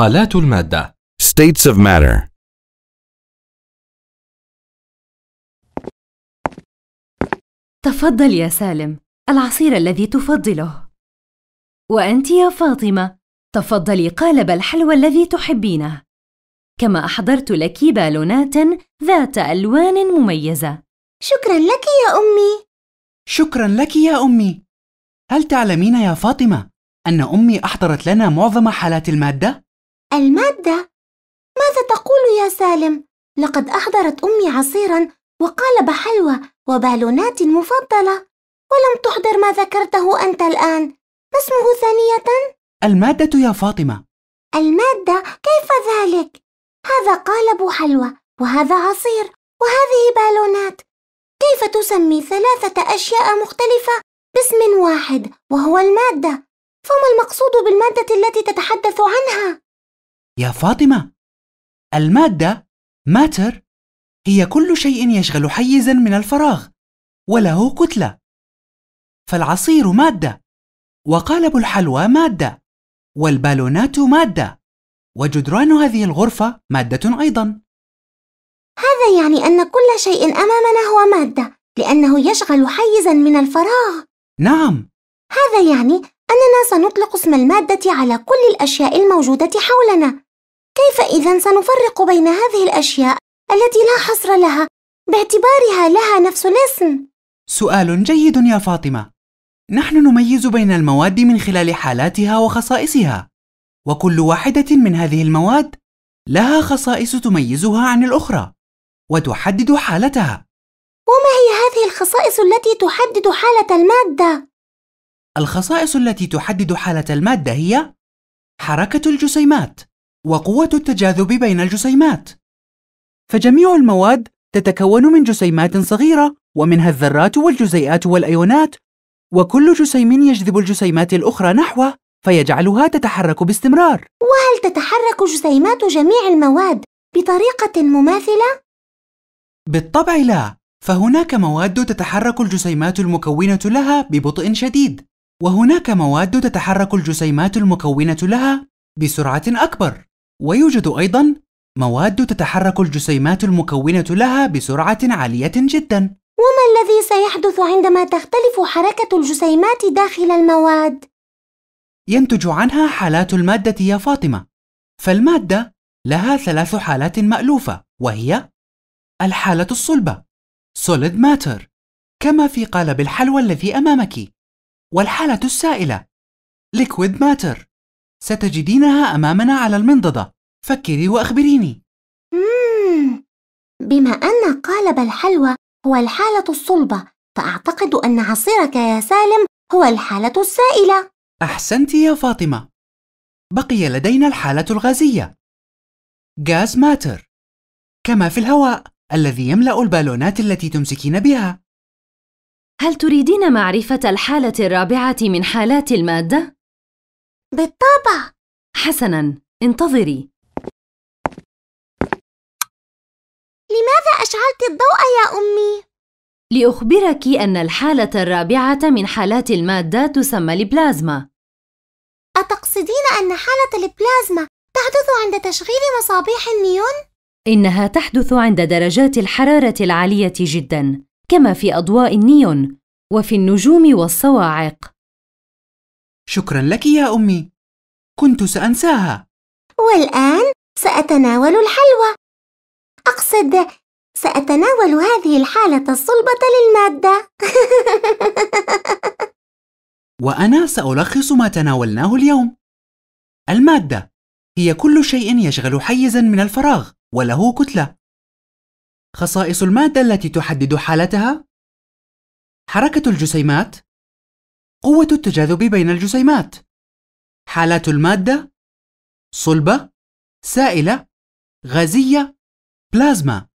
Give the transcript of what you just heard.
حالات المادة States of matter تفضل يا سالم العصير الذي تفضله وأنت يا فاطمة تفضلي قالب الحلوى الذي تحبينه كما أحضرت لك بالونات ذات ألوان مميزة شكرا لك يا أمي شكرا لك يا أمي هل تعلمين يا فاطمة أن أمي أحضرت لنا معظم حالات المادة؟ المادة ماذا تقول يا سالم؟ لقد أحضرت أمي عصيرا وقالب حلوى وبالونات مفضلة ولم تحضر ما ذكرته أنت الآن ما اسمه ثانية؟ المادة يا فاطمة المادة كيف ذلك؟ هذا قالب حلوى وهذا عصير وهذه بالونات كيف تسمي ثلاثة أشياء مختلفة باسم واحد وهو المادة؟ فما المقصود بالمادة التي تتحدث عنها؟ يا فاطمة المادة ماتر هي كل شيء يشغل حيزا من الفراغ وله كتلة فالعصير مادة وقالب الحلوى مادة والبالونات مادة وجدران هذه الغرفة مادة أيضا هذا يعني أن كل شيء أمامنا هو مادة لأنه يشغل حيزا من الفراغ نعم هذا يعني أننا سنطلق اسم المادة على كل الأشياء الموجودة حولنا كيف إذا سنفرق بين هذه الأشياء التي لا حصر لها باعتبارها لها نفس الاسم؟ سؤال جيد يا فاطمة. نحن نميز بين المواد من خلال حالاتها وخصائصها، وكل واحدة من هذه المواد لها خصائص تميزها عن الأخرى، وتحدد حالتها. وما هي هذه الخصائص التي تحدد حالة المادة؟ الخصائص التي تحدد حالة المادة هي حركة الجسيمات، وقوة التجاذب بين الجسيمات فجميع المواد تتكون من جسيمات صغيرة ومنها الذرات والجزيئات والأيونات وكل جسيم يجذب الجسيمات الأخرى نحوه فيجعلها تتحرك باستمرار وهل تتحرك جسيمات جميع المواد بطريقة مماثلة؟ بالطبع لا فهناك مواد تتحرك الجسيمات المكونة لها ببطء شديد وهناك مواد تتحرك الجسيمات المكونة لها بسرعة أكبر ويوجد أيضا مواد تتحرك الجسيمات المكونة لها بسرعة عالية جدا وما الذي سيحدث عندما تختلف حركة الجسيمات داخل المواد؟ ينتج عنها حالات المادة يا فاطمة فالمادة لها ثلاث حالات مألوفة وهي الحالة الصلبة solid matter كما في قالب الحلوى الذي أمامك والحالة السائلة liquid matter ستجدينها أمامنا على المنضدة فكري وأخبريني مم. بما أن قالب الحلوى هو الحالة الصلبة فأعتقد أن عصيرك يا سالم هو الحالة السائلة أحسنت يا فاطمة بقي لدينا الحالة الغازية غاز ماتر كما في الهواء الذي يملأ البالونات التي تمسكين بها هل تريدين معرفة الحالة الرابعة من حالات المادة؟ بالطبع حسناً انتظري لماذا أشعلت الضوء يا أمي؟ لأخبرك أن الحالة الرابعة من حالات المادة تسمى البلازما أتقصدين أن حالة البلازما تحدث عند تشغيل مصابيح النيون؟ إنها تحدث عند درجات الحرارة العالية جداً كما في أضواء النيون وفي النجوم والصواعق شكرا لك يا أمي كنت سأنساها والآن سأتناول الحلوى أقصد سأتناول هذه الحالة الصلبة للمادة وأنا سألخص ما تناولناه اليوم المادة هي كل شيء يشغل حيزا من الفراغ وله كتلة خصائص المادة التي تحدد حالتها حركة الجسيمات قوة التجاذب بين الجسيمات حالات المادة صلبة سائلة غازية بلازما